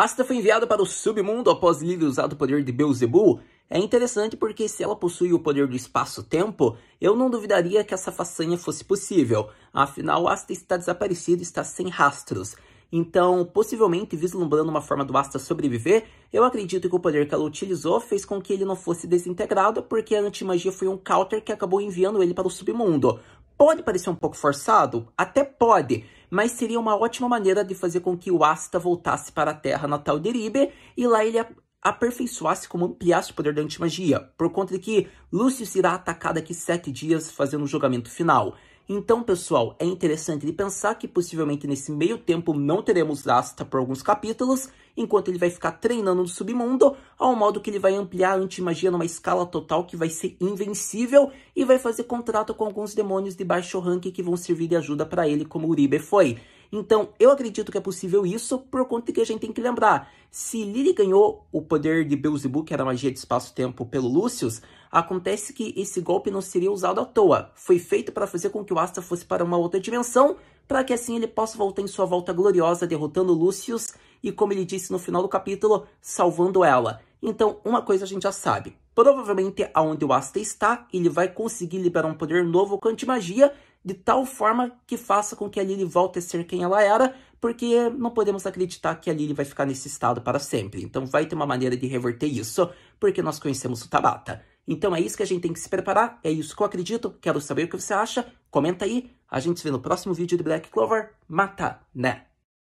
Asta foi enviada para o submundo após Lily usar o poder de Beelzebul? É interessante porque se ela possui o poder do espaço-tempo, eu não duvidaria que essa façanha fosse possível. Afinal, Asta está desaparecida e está sem rastros. Então, possivelmente vislumbrando uma forma do Asta sobreviver, eu acredito que o poder que ela utilizou fez com que ele não fosse desintegrado, porque a antimagia foi um counter que acabou enviando ele para o submundo. Pode parecer um pouco forçado? Até pode, mas seria uma ótima maneira de fazer com que o Asta voltasse para a terra natal de Ribe e lá ele aperfeiçoasse como ampliasse o poder da antimagia, por conta de que Lúcio será atacado daqui sete dias fazendo o julgamento final. Então, pessoal, é interessante de pensar que possivelmente nesse meio tempo não teremos Asta por alguns capítulos, enquanto ele vai ficar treinando no submundo, ao modo que ele vai ampliar a antimagia numa escala total que vai ser invencível e vai fazer contrato com alguns demônios de baixo rank que vão servir de ajuda para ele, como Uribe foi. Então, eu acredito que é possível isso por conta que a gente tem que lembrar. Se Lily ganhou o poder de Beelzebub, que era a magia de espaço-tempo, pelo Lucius, acontece que esse golpe não seria usado à toa. Foi feito para fazer com que o Asta fosse para uma outra dimensão, para que assim ele possa voltar em sua volta gloriosa, derrotando Lucius e, como ele disse no final do capítulo, salvando ela. Então, uma coisa a gente já sabe. Provavelmente, aonde é o Asta está, ele vai conseguir liberar um poder novo com magia de tal forma que faça com que a Lily volte a ser quem ela era, porque não podemos acreditar que a Lily vai ficar nesse estado para sempre. Então, vai ter uma maneira de reverter isso, porque nós conhecemos o Tabata. Então, é isso que a gente tem que se preparar, é isso que eu acredito. Quero saber o que você acha, comenta aí. A gente se vê no próximo vídeo de Black Clover. Mata, né?